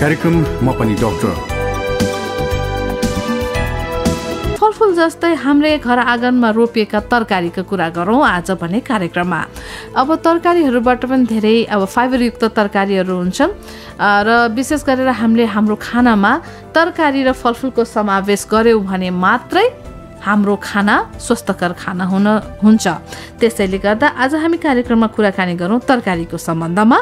कार्यक्रम म पनि डाक्टर फलफुल जस्तै हाम्रै घर आँगनमा रोपिएका तरकारीको कुरा गरौँ आज भने कार्यक्रममा अब तरकारीहरूबाट पनि धेरै अब फाइबरयुक्त तरकारीहरू हुन्छन् र विशेष गरेर हामीले हाम्रो खानामा तरकारी र फलफुलको समावेश गऱ्यौँ भने मात्रै हाम्रो खाना स्वस्थकर खाना हुन हुन्छ त्यसैले गर्दा आज हामी कार्यक्रममा कुराकानी गरौँ तरकारीको सम्बन्धमा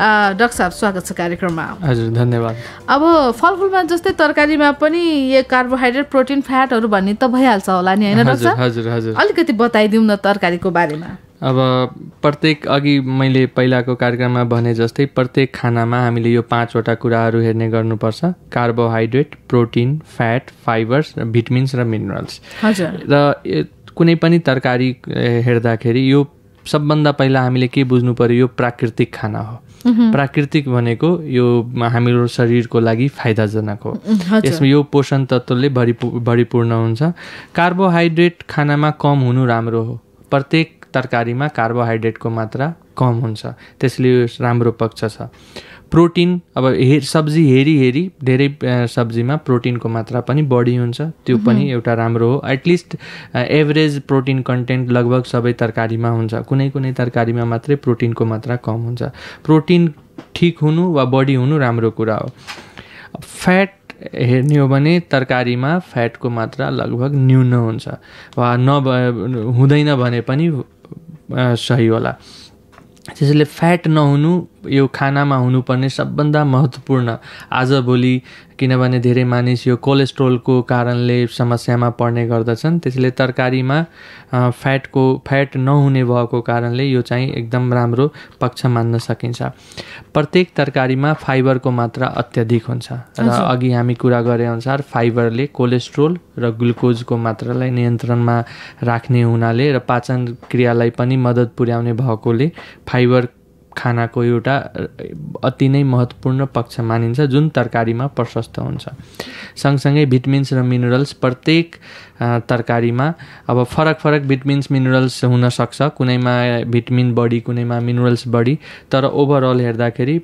डक्टर साहब स्वागत छ कार्यक्रममा हजुर धन्यवाद अब फलफुलमा जस्तै तरकारीमा पनि यो कार्बोहाइड्रेट प्रोटिन फ्याटहरू भन्ने त भइहाल्छ होला नि होइन हजुर हजुर अलिकति बताइदिउँ न तरकारीको बारेमा अब प्रत्येक अघि मैले पहिलाको कार्यक्रममा भने जस्तै प्रत्येक खानामा हामीले यो पाँचवटा कुराहरू हेर्ने गर्नुपर्छ कार्बोहाइड्रेट प्रोटिन फ्याट फाइबर्स र भिटामिन्स र मिनरल्स हजुर र कुनै पनि तरकारी हेर्दाखेरि यो सबभन्दा पहिला हामीले के बुझ्नु पऱ्यो यो प्राकृतिक खाना हो प्राकृतिक भनेको यो हाम्रो शरीरको लागि फाइदाजनक हो यसमा यो पोषण तत्त्वले भरिपू भरिपूर्ण हुन्छ कार्बोहाइड्रेट खानामा कम हुनु राम्रो हो प्रत्येक तरकारीमा कार्बोहाइड्रेटको मात्रा कम हुन्छ त्यसले राम्रो पक्ष छ प्रोटिन अब हे सब्जी हेरी हेरी धेरै सब्जीमा प्रोटिनको मात्रा पनि बढी हुन्छ त्यो पनि एउटा राम्रो हो एटलिस्ट एभरेज प्रोटिन कन्टेन्ट लगभग सबै तरकारीमा हुन्छ कुनै कुनै तरकारीमा मात्रै प्रोटिनको मात्रा कम हुन्छ प्रोटिन ठिक हुनु वा बढी हुनु राम्रो कुरा हो फ्याट हेर्ने हो भने तरकारीमा फ्याटको मात्रा लगभग न्यून हुन्छ वा नभ हुँदैन भने पनि सही होला त्यसैले फ्याट नहुनु यो खानामा हुनुपर्ने सबभन्दा महत्त्वपूर्ण आजभोलि किनभने धेरै मानिस यो कोलेस्ट्रोलको कारणले समस्यामा पर्ने गर्दछन् त्यसैले तरकारीमा फ्याटको फ्याट नहुने भएको कारणले यो चाहिँ एकदम राम्रो पक्ष मान्न सकिन्छ प्रत्येक तरकारीमा फाइबरको मात्रा अत्याधिक हुन्छ र अघि हामी कुरा गरे अनुसार फाइबरले कोलेस्ट्रोल र ग्लुकोजको मात्रालाई नियन्त्रणमा राख्ने हुनाले र पाचन क्रियालाई पनि मद्दत पुर्याउने भएकोले फाइबर खानाको एउटा अति नै महत्त्वपूर्ण पक्ष मानिन्छ जुन तरकारीमा प्रशस्त हुन्छ सँगसँगै भिटमिन्स र मिनरल्स प्रत्येक तरकारीमा अब फरक फरक भिटमिन्स मिनरल्स हुनसक्छ कुनैमा भिटमिन बढी कुनैमा मिनरल्स बढी तर ओभरअल हेर्दाखेरि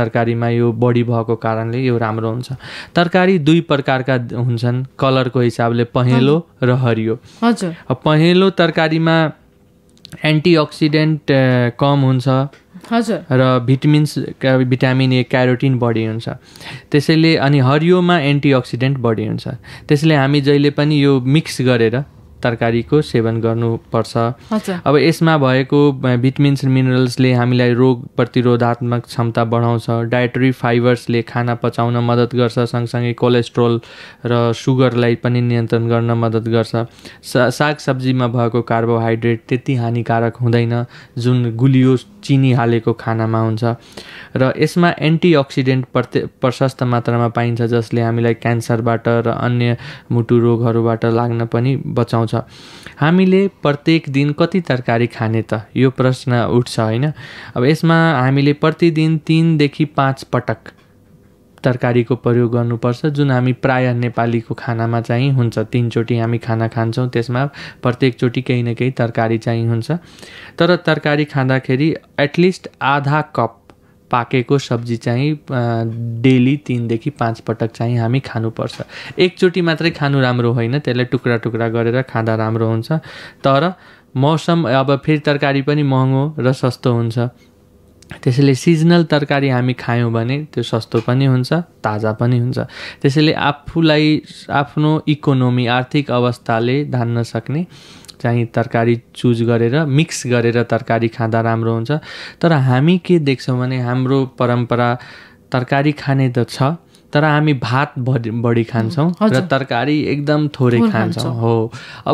तरकारीमा यो बढी भएको कारणले यो राम्रो हुन्छ तरकारी दुई प्रकारका हुन्छन् कलरको हिसाबले पहेँलो र हरियो हजुर पहेँलो तरकारीमा एन्टिअक्सिडेन्ट कम हुन्छ हजुर र भिटामिन्स भिटामिन ए क्यारोटिन बढी हुन्छ त्यसैले अनि हरियोमा एन्टिअक्सिडेन्ट बढी हुन्छ त्यसैले हामी जहिले पनि यो मिक्स गरेर तरकारीको सेवन गर्नुपर्छ अब यसमा भएको भिटामिन्स मिनरल्सले हामीलाई रोग प्रतिरोधात्मक क्षमता बढाउँछ डायटरी फाइबर्सले खाना पचाउन मद्दत गर्छ सँगसँगै कोलेस्ट्रोल र सुगरलाई पनि नियन्त्रण गर्न मद्दत गर्छ साग सब्जीमा भएको कार्बोहाइड्रेट त्यति हानिकारक हुँदैन जुन गुलियो चिनी हालेको खानामा हुन्छ र यसमा एन्टिअक्सिडेन्ट प्रत्य प्रशस्त मात्रामा पाइन्छ जसले हामीलाई क्यान्सरबाट र अन्य मुटु रोगहरूबाट लाग्न पनि बचाउँछ हामीले प्रत्येक दिन कति तरकारी खाने त यो प्रश्न उठ्छ होइन अब यसमा हामीले प्रतिदिन तिनदेखि पाँच पटक तरकारीको प्रयोग गर्नुपर्छ जुन हामी प्रायः नेपालीको खानामा चाहिँ हुन्छ तिनचोटि हामी खाना खान्छौँ त्यसमा प्रत्येकचोटि केही न केही तरकारी चाहिँ हुन्छ तर तरकारी खाँदाखेरि एटलिस्ट आधा कप पाकेको सब्जी चाहिँ डेली तिनदेखि पाँच पटक चाहिँ हामी खानुपर्छ एकचोटि मात्रै खानु राम्रो होइन त्यसलाई टुक्रा टुक्रा गरेर खाँदा राम्रो हुन्छ तर मौसम अब फेरि तरकारी पनि महँगो र सस्तो हुन्छ त्यसैले सिजनल तरकारी हामी खायौँ भने त्यो सस्तो पनि हुन्छ ताजा पनि हुन्छ त्यसैले आफूलाई आफ्नो इकोनोमी आर्थिक अवस्थाले धान्न सक्ने चाहिँ तरकारी चुज गरेर मिक्स गरेर तरकारी खाँदा राम्रो हुन्छ तर हामी के देख्छौँ भने हाम्रो परम्परा तरकारी खाने त छ तर हामी भात बढी खान्छौँ र तरकारी एकदम थोरै खान्छौँ हो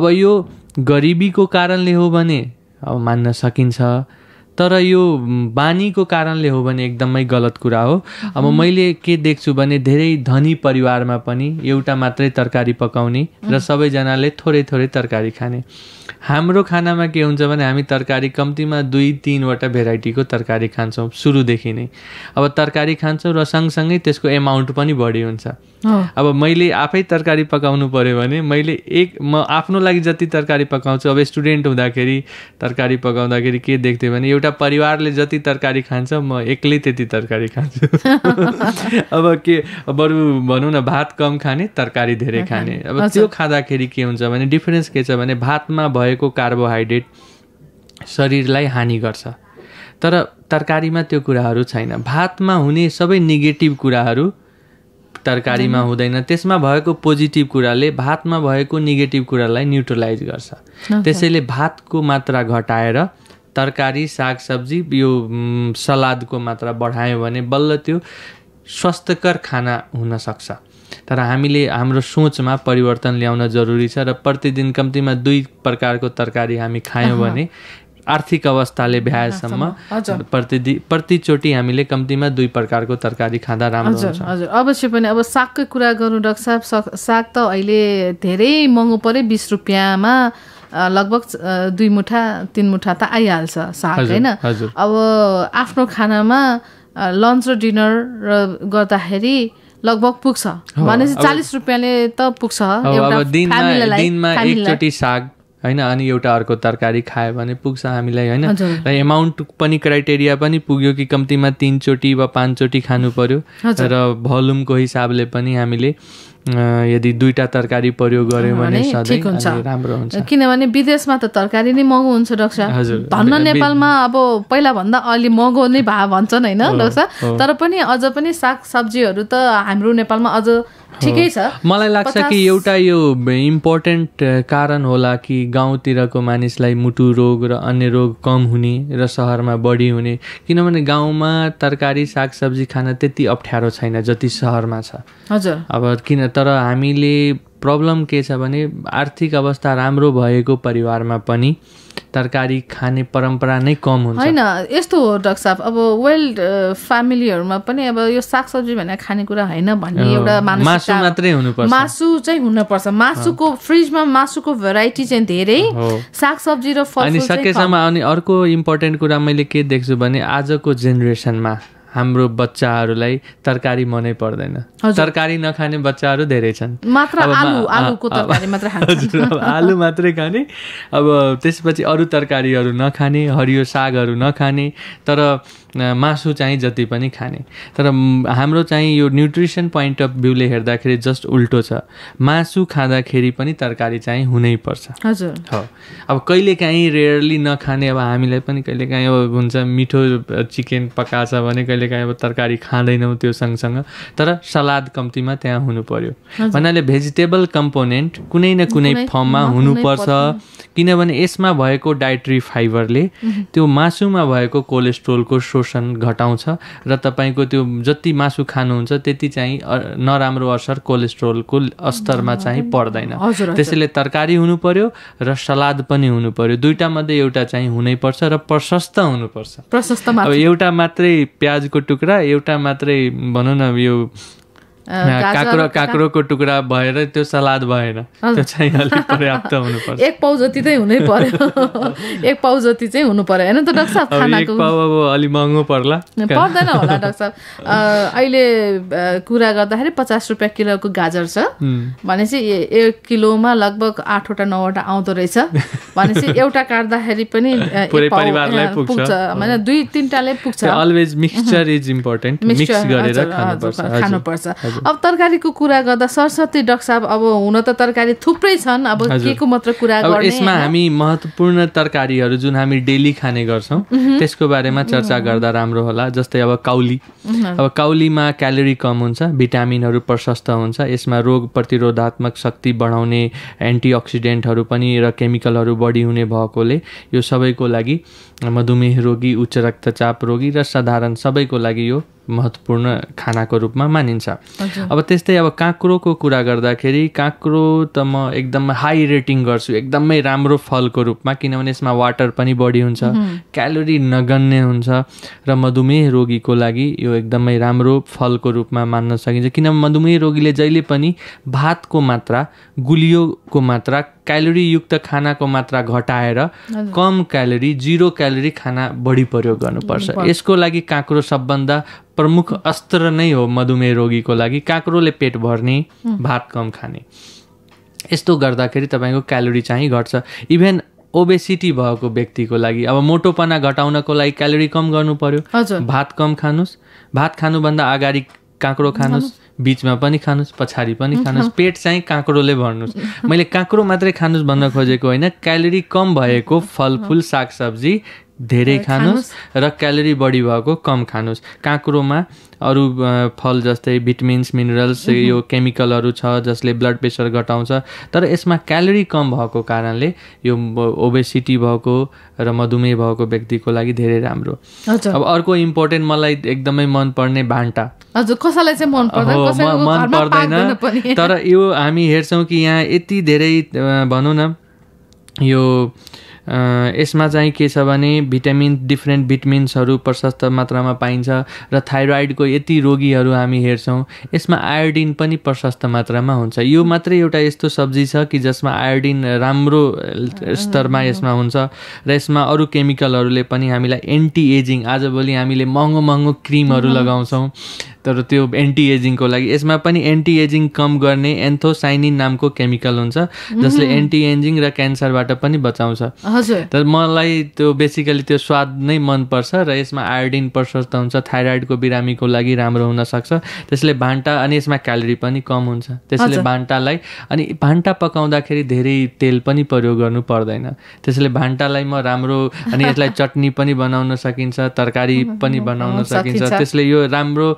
अब यो गरिबीको कारणले हो भने अब मान्न सकिन्छ तर यो बानीको कारणले हो भने एकदमै गलत कुरा हो अब मैले के देख्छु भने धेरै धनी परिवारमा पनि एउटा मात्रै तरकारी पकाउने र सबैजनाले थोरै थोरै तरकारी खाने हाम्रो खानामा के हुन्छ भने हामी तरकारी कम्तीमा दुई तिनवटा भेराइटीको तरकारी खान्छौँ सुरुदेखि नै अब तरकारी खान्छौँ र सँगसँगै त्यसको एमाउन्ट पनि बढी हुन्छ अब मैले आफै तरकारी पकाउनु पऱ्यो भने मैले एक म आफ्नो लागि जति तरकारी पकाउँछु अब स्टुडेन्ट हुँदाखेरि तरकारी पकाउँदाखेरि के देख्थेँ भने एउटा एउटा परिवारले जति तरकारी खान्छ म एक्लै त्यति तरकारी खान्छु अब के बरु भनौँ न भात कम खाने तरकारी धेरै खाने अब त्यो खाँदाखेरि के हुन्छ भने डिफरेन्स के छ भने भातमा भएको कार्बोहाइड्रेट शरीरलाई हानि गर्छ तर तरकारीमा त्यो कुराहरू छैन भातमा हुने सबै नेगेटिभ कुराहरू तरकारीमा हुँदैन त्यसमा भएको पोजिटिभ कुराले भातमा भएको नेगेटिभ कुरालाई न्युट्रलाइज गर्छ त्यसैले भातको मात्रा घटाएर तरकारी सागसब्जी यो सलादको मात्रा बढायो भने बल्ल त्यो स्वास्थ्यकर खाना हुनसक्छ तर हामीले हाम्रो सोचमा परिवर्तन ल्याउन जरुरी छ र प्रतिदिन कम्तीमा दुई प्रकारको तरकारी हामी खायौँ भने आर्थिक अवस्थाले भ्याएसम्म प्रतिदि प्रतिचोटि हामीले कम्तीमा दुई प्रकारको तरकारी खाँदा राम्रो हुन्छ हजुर अवश्य पनि अब सागकै कुरा गरौँ डक्टर साहब साग त अहिले धेरै महँगो पऱ्यो बिस रुपियाँमा लगभग दुई मुठा तिन मुठा त आइहाल्छ साग होइन अब आफ्नो खानामा लन्च र डिनर र गर्दाखेरि लगभग पुग्छ भनेपछि चालिस रुपियाँले त पुग्छ एकचोटि साग होइन अनि एउटा अर्को तरकारी खायो भने पुग्छ हामीलाई होइन र एमाउन्ट पनि क्राइटेरिया पनि पुग्यो कि कम्तीमा तिनचोटि वा पाँचचोटि खानु पर्यो र भल्युमको हिसाबले पनि हामीले यदि दुईवटा तरकारी प्रयोग गर्यो भने राम्रो हुन्छ किनभने विदेशमा त तरकारी नै महँगो हुन्छ डक्टर भन्न नेपालमा अब पहिलाभन्दा अलि महँगो नै भा भन्छन् होइन डक्टर तर पनि अझ पनि साग सब्जीहरू त हाम्रो नेपालमा अझ ठिकै छ मलाई लाग्छ कि एउटा यो इम्पोर्टेन्ट कारण होला कि गाउँतिरको मानिसलाई मुटु रोग र अन्य रोग कम हुने र सहरमा बढी हुने किनभने गाउँमा तरकारी सागसब्जी खान त्यति अप्ठ्यारो छैन जति सहरमा छ हजुर अब किन तर हामीले प्रब्लम के छ भने आर्थिक अवस्था राम्रो भएको परिवारमा पनि तरकारी खाने परम्परा नै कम हुन्छ होइन यस्तो हो डक्टर साहब अब वेल्ड फ्यामिलीहरूमा पनि अब यो सागसब्जी भनेर खानेकुरा होइन भन्ने एउटा मासु मात्रै हुनुपर्छ मासु चाहिँ हुनुपर्छ मासुको फ्रिजमा मासुको भेराइटी चाहिँ धेरै सागसब्जी र फल अनि सकेसम्म अनि अर्को इम्पोर्टेन्ट कुरा मैले के देख्छु भने आजको जेनेरेसनमा हाम्रो बच्चाहरूलाई तरकारी मनै पर्दैन तरकारी नखाने बच्चाहरू धेरै छन् आलु मात्रै खाने अब त्यसपछि अरू तरकारीहरू नखाने हरियो सागहरू नखाने तर मासु चाहिँ जति पनि खाने तर हाम्रो चाहिँ यो न्युट्रिसन पोइन्ट अफ भ्यूले हेर्दाखेरि जस्ट उल्टो छ मासु खाँदाखेरि पनि तरकारी चाहिँ हुनैपर्छ हजुर हो अब कहिलेकाहीँ रेयरली नखाने अब हामीलाई पनि कहिलेकाहीँ अब हुन्छ मिठो चिकन पकाएछ भने कहिलेकाहीँ अब तरकारी खाँदैनौँ त्यो सँगसँग तर सलाद कम्तीमा त्यहाँ हुनु पर्यो भन्नाले भेजिटेबल कम्पोनेन्ट कुनै न कुनै फर्ममा हुनुपर्छ किनभने यसमा भएको डाइट्री फाइबरले त्यो मासुमा भएको कोलेस्ट्रोलको शोषण घटाउँछ र तपाईँको त्यो जति मासु खानुहुन्छ त्यति चाहिँ नराम्रो असर कोलेस्ट्रोलको स्तरमा चाहिँ पर्दैन त्यसैले तरकारी हुनु पर्यो र सलाद पनि हुनु पर्यो दुइटा मध्ये एउटा चाहिँ हुनै पर्छ र प्रशस्त हुनुपर्छ प्रशस्त अब एउटा मात्रै प्याजको टुक्रा एउटा मात्रै भनौँ न यो काँक्रो काँक्रोको टुक्रा भएर त्यो सलाद भएन त्यो चाहिँ अलिक पर्याप्त हुनुपर्छ एक पाउ जति चाहिँ हुनै पर्यो एक पाउ जति चाहिँ हुनु पर्यो होइन त डाक्टर साहब खानाको अब अलिक महँगो पर्ला पर्दैन होला डाक्टर साहब अहिले कुरा गर्दाखेरि पचास रुपियाँ किलोको गाजर छ भनेपछि एक किलोमा लगभग आठवटा नौवटा आउँदो रहेछ भनेपछि एउटा काट्दाखेरि पनि पुग्छ होइन दुई तिनवटाले पुग्छ always mixture is important mix गरेर खानुपर्छ अब तरकारीको कुरा गर्दा सरस्वती डक्टर साहब अब हुन त तरकारी थुप्रै छन् अब के को मात्र कुरा गर्ने यसमा हामी महत्त्वपूर्ण तरकारीहरू जुन हामी डेली खाने गर्छौँ त्यसको बारेमा चर्चा गर्दा राम्रो होला जस्तै अब काउली अब काउलीमा क्यालोरी कम हुन्छ भिटामिनहरू प्रशस्त हुन्छ यसमा रोग प्रतिरोधात्मक शक्ति बढाउने एन्टिअक्सिडेन्टहरू पनि र केमिकलहरू बढी हुने भएकोले यो सबैको लागि मधुमेह रोगी उच्च रक्तचाप रोगी र साधारण सबैको लागि यो महत्त्वपूर्ण खानाको रूपमा मानिन्छ अब त्यस्तै अब काँक्रोको कुरा गर्दाखेरि काँक्रो त म एकदम हाई रेटिङ गर्छु एकदमै राम्रो फलको रूपमा किनभने यसमा वाटर पनि बढी हुन्छ क्यालोरी नगन्य हुन्छ र मधुमेह रोगीको लागि यो एकदमै राम्रो फलको रूपमा मान्न सकिन्छ किनभने मधुमेह रोगीले जहिले पनि भातको मात्रा गुलियोको मात्रा क्यालोरीयुक्त खानाको मात्रा घटाएर कम क्यालोरी जिरो क्यालोरी खाना बढी प्रयोग गर्नुपर्छ यसको लागि काँक्रो सबभन्दा प्रमुख अस्त्र नै हो मधुमेह रोगीको लागि काँक्रोले पेट भर्ने भात कम खाने यस्तो गर्दाखेरि तपाईँको क्यालोरी चाहिँ घट्छ इभेन ओबेसिटी भएको व्यक्तिको लागि अब मोटोपना घटाउनको लागि क्यालोरी कम गर्नु पर्यो भात कम खानुहोस् भात खानुभन्दा अगाडि काँक्रो खानुहोस् बिचमा पनि खानुहोस् पछाडि पनि खानुहोस् पेट चाहिँ काँक्रोले भर्नुहोस् मैले काँक्रो मात्रै खानुहोस् भन्न खोजेको होइन क्यालोरी कम भएको फलफुल सागसब्जी धेरै खानुहोस् र क्यालोरी बढी भएको कम खानुहोस् काँक्रोमा अरू फल जस्तै भिटामिन्स मिनरल्स यो केमिकलहरू छ जसले ब्लड प्रेसर घटाउँछ तर यसमा क्यालोरी कम भएको कारणले यो ओबेसिटी भएको र मधुमेह भएको व्यक्तिको लागि धेरै राम्रो अब अर्को इम्पोर्टेन्ट मलाई एकदमै मनपर्ने भान्टा हजुर कसैलाई चाहिँ मन पर्दैन तर यो हामी हेर्छौँ कि यहाँ यति धेरै भनौँ न यो यसमा चाहिँ के छ भने भिटामिन डिफ्रेन्ट भिटामिन्सहरू प्रशस्त मात्रामा पाइन्छ र थाइरोइडको यति रोगीहरू हामी हेर्छौँ यसमा आयोडिन पनि प्रशस्त मात्रामा हुन्छ यो मात्रै एउटा यस्तो सब्जी छ कि जसमा आयोडिन राम्रो स्तरमा यसमा हुन्छ र यसमा अरू केमिकलहरूले पनि हामीलाई एन्टी एजिङ आजभोलि हामीले महँगो महँगो क्रिमहरू लगाउँछौँ तर त्यो एन्टी एजिङको लागि यसमा पनि एन्टी एजिङ कम गर्ने एन्थोसाइनिन नामको केमिकल हुन्छ जसले एन्टी एजिङ र क्यान्सरबाट पनि बचाउँछ तर मलाई त्यो बेसिकली त्यो स्वाद नै मनपर्छ र यसमा आयोडिन प्रशस्त हुन्छ थाइरोइडको बिरामीको लागि राम्रो हुनसक्छ त्यसले भान्टा अनि यसमा क्यालोरी पनि कम हुन्छ त्यसले भान्टालाई अनि भान्टा पकाउँदाखेरि धेरै तेल पनि प्रयोग गर्नु पर्दैन त्यसले भान्टालाई म राम्रो अनि यसलाई चटनी पनि बनाउन सकिन्छ तरकारी पनि बनाउन सकिन्छ त्यसले यो राम्रो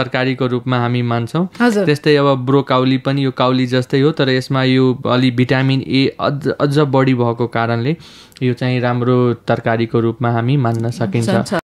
तरकारीको रूपमा हामी मान्छौँ त्यस्तै अब ब्रोकाउली पनि यो काउली जस्तै हो तर यसमा यो अलि भिटामिन ए अझ अझ बढी भएको कारण कारणले यो चाहिँ राम्रो तरकारीको रूपमा हामी मान्न सकिन्छ